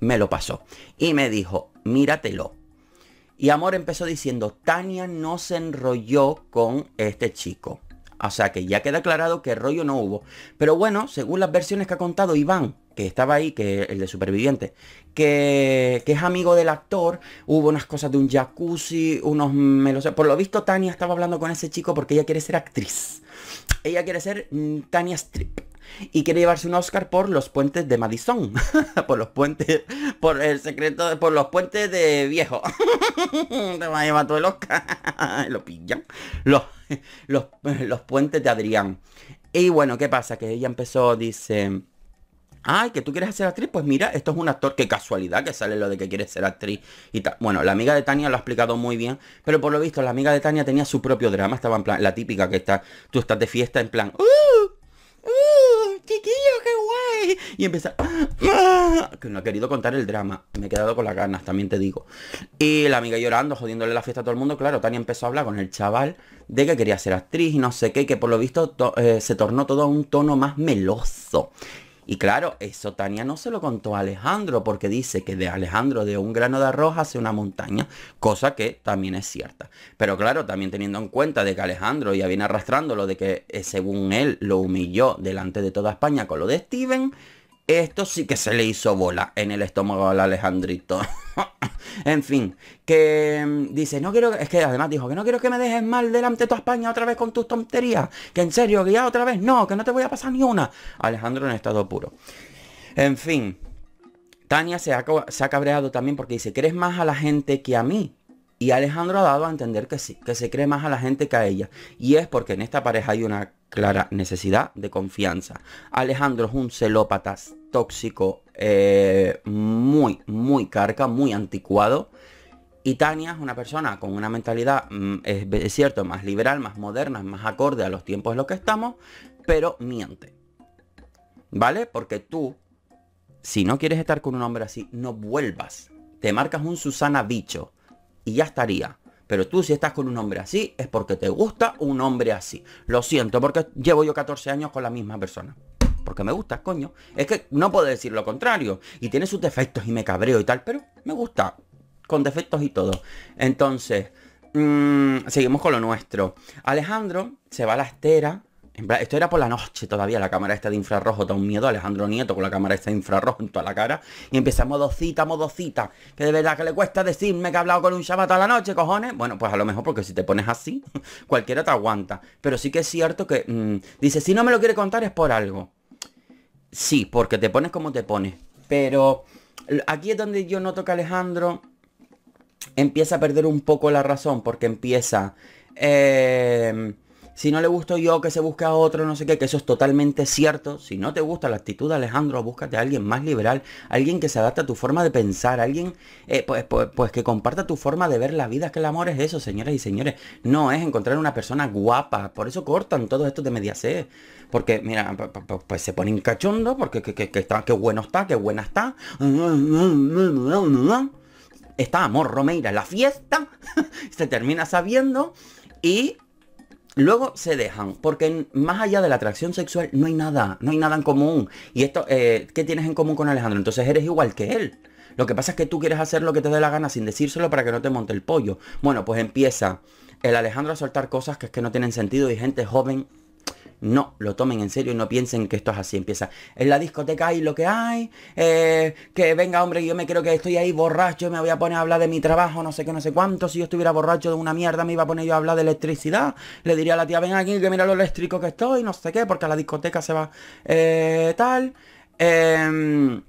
me lo pasó. Y me dijo, míratelo. Y Amor empezó diciendo, Tania no se enrolló con este chico. O sea que ya queda aclarado que rollo no hubo. Pero bueno, según las versiones que ha contado Iván, que estaba ahí, que el de superviviente, que, es amigo del actor, hubo unas cosas de un jacuzzi, unos sé. Por lo visto, Tania estaba hablando con ese chico porque ella quiere ser actriz. Ella quiere ser mm, Tania Strip y quiere llevarse un Oscar por los puentes de Madison, por los puentes, por el secreto, por los puentes de viejo. Te va a llevar todo el Oscar, lo pillan. Los, los, puentes de Adrián. Y bueno, ¿qué pasa? Que ella empezó, dice... Ay, que tú quieres ser actriz, pues mira, esto es un actor, qué casualidad que sale lo de que quieres ser actriz y Bueno, la amiga de Tania lo ha explicado muy bien, pero por lo visto la amiga de Tania tenía su propio drama, estaba en plan, la típica que está, tú estás de fiesta en plan, uh, uh, chiquillo, qué guay. Y empieza, ah, que no ha querido contar el drama. Me he quedado con las ganas, también te digo. Y la amiga llorando, jodiéndole la fiesta a todo el mundo. Claro, Tania empezó a hablar con el chaval de que quería ser actriz y no sé qué, que por lo visto eh, se tornó todo a un tono más meloso. Y claro, eso Tania no se lo contó a Alejandro porque dice que de Alejandro de un grano de arroz hace una montaña, cosa que también es cierta. Pero claro, también teniendo en cuenta de que Alejandro ya viene arrastrando lo de que eh, según él lo humilló delante de toda España con lo de Steven, esto sí que se le hizo bola en el estómago al Alejandrito. en fin, que mm, dice, no quiero, es que además dijo que no quiero que me dejes mal delante de toda España otra vez con tus tonterías. Que en serio, que otra vez no, que no te voy a pasar ni una. Alejandro en estado puro. En fin, Tania se ha, se ha cabreado también porque dice, ¿crees más a la gente que a mí? Y Alejandro ha dado a entender que sí, que se cree más a la gente que a ella. Y es porque en esta pareja hay una clara necesidad de confianza. Alejandro es un celópata tóxico, eh, muy, muy carca, muy anticuado. Y Tania es una persona con una mentalidad, mm, es, es cierto, más liberal, más moderna, más acorde a los tiempos en los que estamos, pero miente. ¿Vale? Porque tú, si no quieres estar con un hombre así, no vuelvas. Te marcas un Susana Bicho y ya estaría. Pero tú si estás con un hombre así es porque te gusta un hombre así. Lo siento, porque llevo yo 14 años con la misma persona. Porque me gusta, coño. Es que no puedo decir lo contrario. Y tiene sus defectos y me cabreo y tal, pero me gusta. Con defectos y todo. Entonces, mm, seguimos con lo nuestro. Alejandro se va a la estera esto era por la noche todavía, la cámara está de infrarrojo. Da un miedo a Alejandro Nieto con la cámara está de infrarrojo en toda la cara. Y empieza modocita, modocita. Que de verdad que le cuesta decirme que ha hablado con un chaval a la noche, cojones. Bueno, pues a lo mejor porque si te pones así, cualquiera te aguanta. Pero sí que es cierto que... Mm, dice, si no me lo quiere contar es por algo. Sí, porque te pones como te pones. Pero aquí es donde yo noto que Alejandro empieza a perder un poco la razón. Porque empieza... Eh, si no le gusto yo, que se busque a otro, no sé qué, que eso es totalmente cierto. Si no te gusta la actitud de Alejandro, búscate a alguien más liberal, alguien que se adapte a tu forma de pensar, alguien eh, pues, pues, pues, que comparta tu forma de ver la vida, que el amor es eso, señoras y señores. No es encontrar una persona guapa. Por eso cortan todo esto de C. Porque, mira, pues se ponen cachondo, porque qué bueno está, qué buena está. Está amor Romeira, la fiesta. se termina sabiendo. Y Luego se dejan, porque más allá de la atracción sexual no hay nada, no hay nada en común. Y esto, eh, ¿qué tienes en común con Alejandro? Entonces eres igual que él. Lo que pasa es que tú quieres hacer lo que te dé la gana sin decírselo para que no te monte el pollo. Bueno, pues empieza el Alejandro a soltar cosas que es que no tienen sentido y gente joven no lo tomen en serio y no piensen que esto es así. Empieza en la discoteca hay lo que hay, eh, que venga hombre, yo me creo que estoy ahí borracho, me voy a poner a hablar de mi trabajo, no sé qué, no sé cuánto. Si yo estuviera borracho de una mierda, me iba a poner yo a hablar de electricidad. Le diría a la tía, ven aquí, que mira lo eléctrico que estoy, no sé qué, porque a la discoteca se va eh, tal. Em,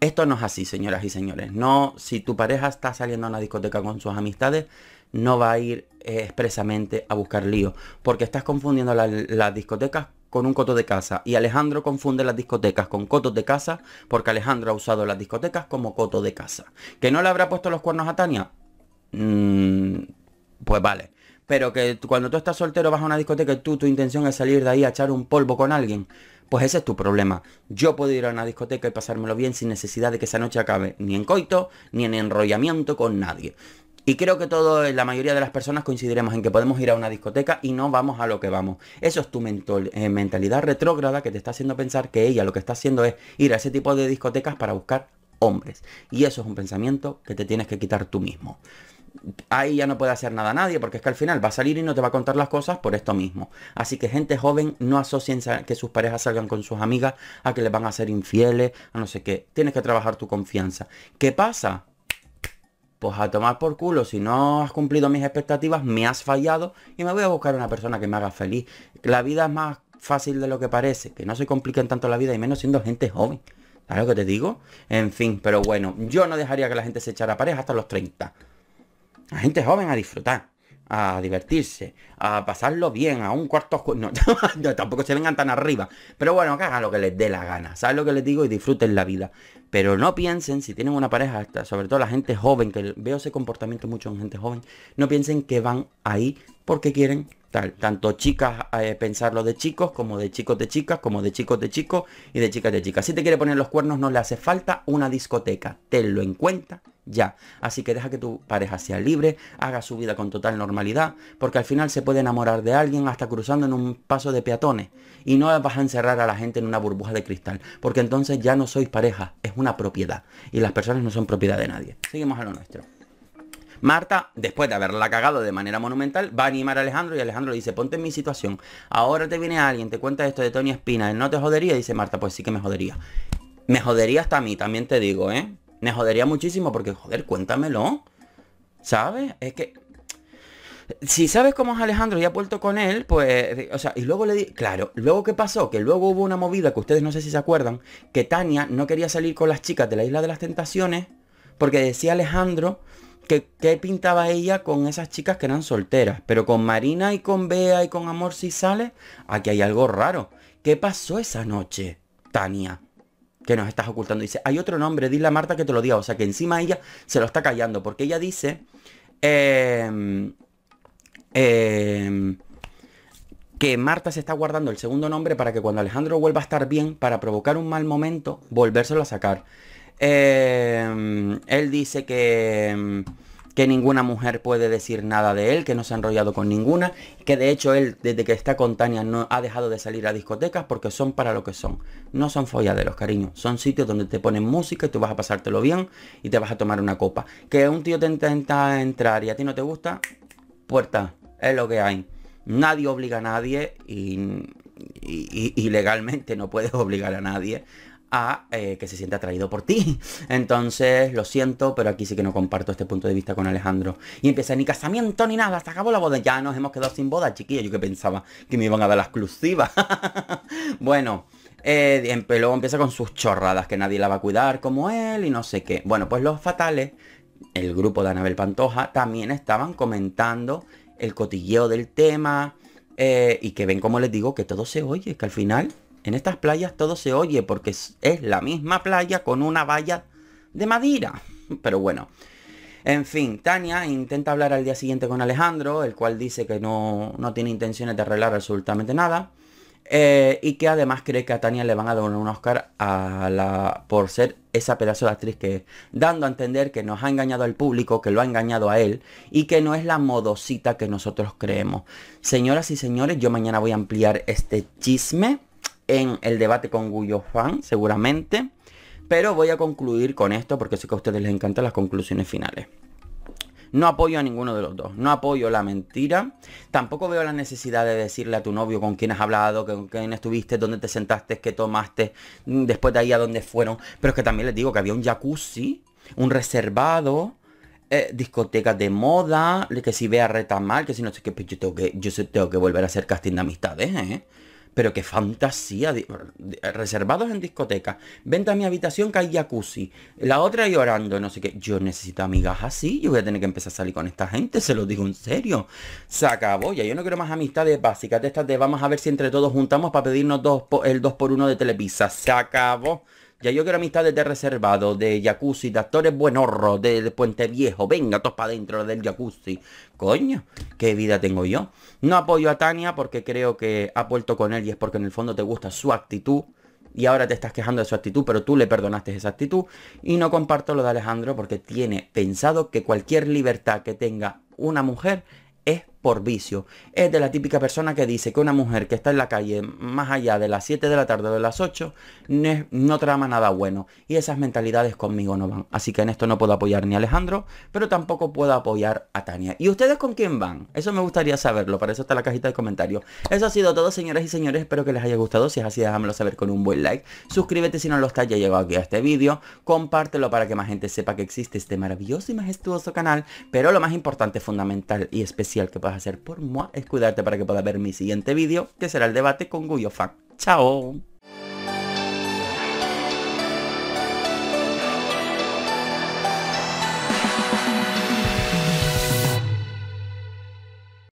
esto no es así, señoras y señores. No, si tu pareja está saliendo a una discoteca con sus amistades, no va a ir eh, expresamente a buscar lío, porque estás confundiendo las discotecas con un coto de casa y Alejandro confunde las discotecas con cotos de casa porque Alejandro ha usado las discotecas como coto de casa. ¿Que no le habrá puesto los cuernos a Tania? Mm, pues vale. Pero que cuando tú estás soltero vas a una discoteca y tú, tu intención es salir de ahí a echar un polvo con alguien. Pues ese es tu problema. Yo puedo ir a una discoteca y pasármelo bien sin necesidad de que esa noche acabe ni en coito, ni en enrollamiento con nadie. Y creo que eh, la mayoría de las personas coincidiremos en que podemos ir a una discoteca y no vamos a lo que vamos. Eso es tu eh, mentalidad retrógrada que te está haciendo pensar que ella lo que está haciendo es ir a ese tipo de discotecas para buscar hombres. Y eso es un pensamiento que te tienes que quitar tú mismo. Ahí ya no puede hacer nada nadie porque es que al final va a salir y no te va a contar las cosas por esto mismo. Así que gente joven no asocien que sus parejas salgan con sus amigas a que les van a ser infieles, a no sé qué. Tienes que trabajar tu confianza. ¿Qué pasa? pues a tomar por culo, si no has cumplido mis expectativas, me has fallado y me voy a buscar una persona que me haga feliz. La vida es más fácil de lo que parece, que no se compliquen tanto la vida y menos siendo gente joven. ¿Sabes lo que te digo? En fin, pero bueno, yo no dejaría que la gente se echara pareja hasta los 30. La gente joven a disfrutar a divertirse, a pasarlo bien, a un cuarto No, tampoco se vengan tan arriba. Pero bueno, que hagan lo que les dé la gana. ¿Sabes lo que les digo? Y disfruten la vida. Pero no piensen, si tienen una pareja, hasta, sobre todo la gente joven, que veo ese comportamiento mucho en gente joven, no piensen que van ahí porque quieren tal. Tanto chicas eh, pensarlo de chicos, como de chicos de chicas, como de chicos de chicos y de chicas de chicas. Si te quiere poner los cuernos, no le hace falta una discoteca. Tenlo en cuenta ya. Así que deja que tu pareja sea libre, haga su vida con total normalidad, porque al final se puede enamorar de alguien hasta cruzando en un paso de peatones. Y no vas a encerrar a la gente en una burbuja de cristal, porque entonces ya no sois pareja, es una propiedad. Y las personas no son propiedad de nadie. Seguimos a lo nuestro. Marta, después de haberla cagado de manera monumental, va a animar a Alejandro y Alejandro le dice, ponte en mi situación. Ahora te viene alguien, te cuenta esto de Tony Espina, él no te jodería. dice Marta, pues sí que me jodería. Me jodería hasta a mí, también te digo, ¿eh? me jodería muchísimo porque, joder, cuéntamelo. ¿Sabes? Es que... Si sabes cómo es Alejandro y ha vuelto con él, pues... O sea, y luego le di... Claro, luego ¿qué pasó? Que luego hubo una movida que ustedes no sé si se acuerdan, que Tania no quería salir con las chicas de la Isla de las Tentaciones porque decía Alejandro que, que pintaba ella con esas chicas que eran solteras. Pero con Marina y con Bea y con Amor si sale, aquí hay algo raro. ¿Qué pasó esa noche, Tania? que nos estás ocultando. Dice, hay otro nombre, dile a Marta que te lo diga. O sea, que encima ella se lo está callando, porque ella dice... Em, em, que Marta se está guardando el segundo nombre para que cuando Alejandro vuelva a estar bien, para provocar un mal momento, volvérselo a sacar. Em, él dice que que ninguna mujer puede decir nada de él, que no se ha enrollado con ninguna, que de hecho él desde que está con Tania no ha dejado de salir a discotecas porque son para lo que son. No son folladeros, cariño, son sitios donde te ponen música y tú vas a pasártelo bien y te vas a tomar una copa. Que un tío te intenta entrar y a ti no te gusta, puerta, es lo que hay. Nadie obliga a nadie y, y, y legalmente no puedes obligar a nadie eh, que se siente atraído por ti. Entonces, lo siento, pero aquí sí que no comparto este punto de vista con Alejandro. Y empieza ni casamiento ni nada, se acabó la boda. Ya nos hemos quedado sin boda, chiquilla Yo que pensaba que me iban a dar la exclusiva. bueno. Eh, em, luego empieza con sus chorradas, que nadie la va a cuidar como él y no sé qué. Bueno, pues los fatales, el grupo de Anabel Pantoja, también estaban comentando el cotilleo del tema, eh, y que ven como les digo que todo se oye, que al final en estas playas todo se oye porque es, la misma playa con una valla de madera. Pero bueno. En fin, Tania intenta hablar al día siguiente con Alejandro, el cual dice que no, tiene intenciones de arreglar absolutamente nada. Eh, y que además cree que a Tania le van a dar un Oscar a la, por ser esa pedazo de actriz que dando a entender que nos ha engañado al público, que lo ha engañado a él y que no es la modosita que nosotros creemos. Señoras y señores, yo mañana voy a ampliar este chisme en el debate con Guyo Juan, seguramente. Pero voy a concluir con esto porque sé que a ustedes les encantan las conclusiones finales. No apoyo a ninguno de los dos. No apoyo la mentira. Tampoco veo la necesidad de decirle a tu novio con quién has hablado, con quién estuviste, dónde te sentaste, qué tomaste, mm, después de ahí a dónde fueron. Pero es que también les digo que había un jacuzzi, un reservado, eh, Discoteca de moda, que si vea reta mal que si no sé qué, pues yo tengo que, yo tengo que volver a hacer casting de amistades, ¿eh? Pero qué fantasía. Reservados en discoteca Venta a mi habitación que jacuzzi. La otra llorando, no sé qué. Yo necesito amigas así. Yo voy a tener que empezar a salir con esta gente. Se lo digo en serio. Se acabó. Ya yo no quiero más amistades básicas de estas de vamos a ver si entre todos juntamos para pedirnos dos, el 2 por 1 de Televisa. Se acabó. Ya yo quiero amistades de reservado, de jacuzzi, de actores buenorros, de, Puente Viejo. Venga, todos para adentro del jacuzzi. Coño, qué vida tengo yo. No apoyo a Tania porque creo que ha vuelto con él y es porque en el fondo te gusta su actitud. Y ahora te estás quejando de su actitud, pero tú le perdonaste esa actitud. Y no comparto lo de Alejandro porque tiene pensado que cualquier libertad que tenga una mujer por vicio. Es de la típica persona que dice que una mujer que está en la calle más allá de las 7 de la tarde o de las 8 no, trama nada bueno. Y esas mentalidades conmigo no van. Así que en esto no puedo apoyar ni a Alejandro, pero tampoco puedo apoyar a Tania. ¿Y ustedes con quién van? Eso me gustaría saberlo. Para eso está la cajita de comentarios. Eso ha sido todo, señoras y señores. Espero que les haya gustado. Si es así, déjamelo saber con un buen like. Suscríbete si no lo estás ya llegado aquí a este vídeo. Compártelo para que más gente sepa que existe este maravilloso y majestuoso canal. Pero lo más importante, fundamental y especial que puedas hacer por moi es cuidarte para que puedas ver mi siguiente vídeo, que será el debate con Guyo Fan. ¡Chao!